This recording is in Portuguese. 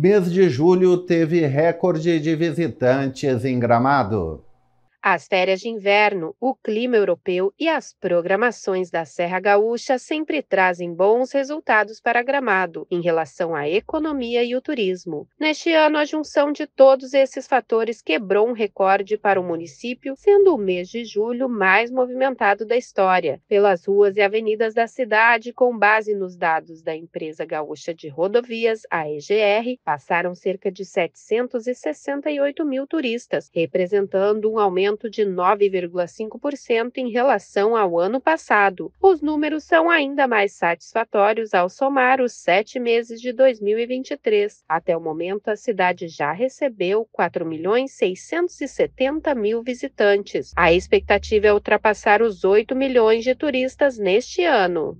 Mês de julho teve recorde de visitantes em Gramado. As férias de inverno, o clima europeu e as programações da Serra Gaúcha sempre trazem bons resultados para Gramado em relação à economia e o turismo. Neste ano, a junção de todos esses fatores quebrou um recorde para o município, sendo o mês de julho mais movimentado da história, pelas ruas e avenidas da cidade, com base nos dados da empresa gaúcha de rodovias, a EGR, passaram cerca de 768 mil turistas, representando um aumento aumento de 9,5% em relação ao ano passado. Os números são ainda mais satisfatórios ao somar os sete meses de 2023. Até o momento, a cidade já recebeu 4 milhões 670 mil visitantes. A expectativa é ultrapassar os 8 milhões de turistas neste ano.